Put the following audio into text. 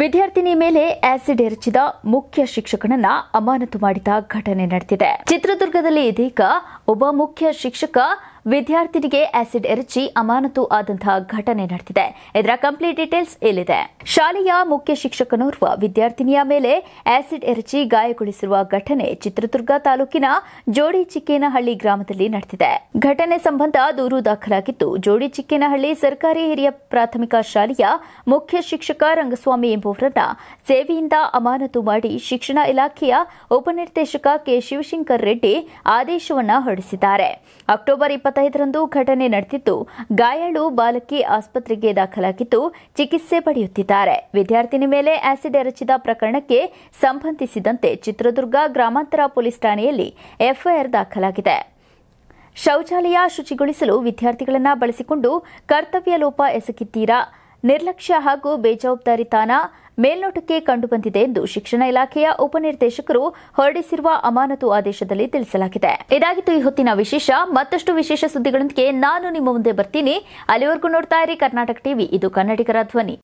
ವಿದ್ಯಾರ್ಥಿನಿ ಮೇಲೆ ಆಸಿಡ್ ಎರಚಿದ ಮುಖ್ಯ ಶಿಕ್ಷಕನನ್ನ ಅಮಾನತು ಮಾಡಿದ ಘಟನೆ ನಡೆದಿದೆ ಚಿತ್ರದುರ್ಗದಲ್ಲಿ ಇದೀಗ ಒಬ್ಬ ಮುಖ್ಯ ಶಿಕ್ಷಕ ವಿದ್ಯಾರ್ಥಿನಿಗೆ ಆಸಿಡ್ ಎರಚಿ ಅಮಾನತು ಆದಂತಹ ಘಟನೆ ನಡೆದಿದೆ ಇದರ ಕಂಪ್ಲೀಟ್ ಡೀಟೇಲ್ಸ್ ಇಲ್ಲಿದೆ ಶಾಲೆಯ ಮುಖ್ಯ ಶಿಕ್ಷಕನೋರ್ವ ವಿದ್ಯಾರ್ಥಿನಿಯ ಮೇಲೆ ಆಸಿಡ್ ಎರಚಿ ಗಾಯಗೊಳಿಸಿರುವ ಘಟನೆ ಚಿತ್ರದುರ್ಗ ತಾಲೂಕಿನ ಜೋಡಿ ಚಿಕ್ಕೇನಹಳ್ಳಿ ಗ್ರಾಮದಲ್ಲಿ ನಡೆದಿದೆ ಘಟನೆ ಸಂಬಂಧ ದೂರು ದಾಖಲಾಗಿದ್ದು ಜೋಡಿ ಚಿಕ್ಕೇನಹಳ್ಳಿ ಸರ್ಕಾರಿ ಹಿರಿಯ ಪ್ರಾಥಮಿಕ ಶಾಲೆಯ ಮುಖ್ಯ ಶಿಕ್ಷಕ ರಂಗಸ್ವಾಮಿ ಎಂಬುವರನ್ನ ಸೇವೆಯಿಂದ ಅಮಾನತು ಮಾಡಿ ಶಿಕ್ಷಣ ಇಲಾಖೆಯ ಉಪನಿರ್ದೇಶಕ ಕೆ ಶಿವಶಂಕರ್ ರೆಡ್ಡಿ ಆದೇಶವನ್ನು ಹೊರಡಿಸಿದ್ದಾರೆ ಅಕ್ಟೋಬರ್ ಇಪ್ಪತ್ತು ಇಪ್ಪತ್ತೈದರಂದು ಘಟನೆ ನಡೆದಿದ್ದು ಗಾಯಾಳು ಬಾಲಕಿ ಆಸ್ಪತ್ರೆಗೆ ದಾಖಲಾಗಿದ್ದು ಚಿಕಿತ್ಸೆ ಪಡೆಯುತ್ತಿದ್ದಾರೆ ವಿದ್ಯಾರ್ಥಿನಿ ಮೇಲೆ ಆಸಿಡ್ ಎರಚಿದ ಪ್ರಕರಣಕ್ಕೆ ಸಂಬಂಧಿಸಿದಂತೆ ಚಿತ್ರದುರ್ಗ ಗ್ರಾಮಾಂತರ ಪೊಲೀಸ್ ಠಾಣೆಯಲ್ಲಿ ಎಫ್ಐಆರ್ ದಾಖಲಾಗಿದೆ ಶೌಚಾಲಯ ಶುಚಿಗೊಳಿಸಲು ವಿದ್ಯಾರ್ಥಿಗಳನ್ನು ಬಳಸಿಕೊಂಡು ಕರ್ತವ್ಯ ಲೋಪ ಎಸಗಿದ್ದೀರಾ ನಿರ್ಲಕ್ಷ್ಯ ಹಾಗೂ ಬೇಜವಾಬ್ದಾರಿತನ ಮೇಲ್ನೋಟಕ್ಕೆ ಕಂಡುಬಂದಿದೆ ಎಂದು ಶಿಕ್ಷಣ ಇಲಾಖೆಯ ಉಪನಿರ್ದೇಶಕರು ಹೊರಡಿಸಿರುವ ಅಮಾನತು ಆದೇಶದಲ್ಲಿ ತಿಳಿಸಲಾಗಿದೆ ಇದಾಗಿತ್ತು ಈ ಹೊತ್ತಿನ ವಿಶೇಷ ಮತ್ತಷ್ಟು ವಿಶೇಷ ಸುದ್ದಿಗಳೊಂದಿಗೆ ನಾನು ನಿಮ್ಮ ಮುಂದೆ ಬರ್ತೀನಿ ಅಲ್ಲಿವರೆಗೂ ನೋಡ್ತಾ ಇರಿ ಕರ್ನಾಟಕ ಟಿವಿ ಇದು ಕನ್ನಡಿಗರ ಧ್ವನಿ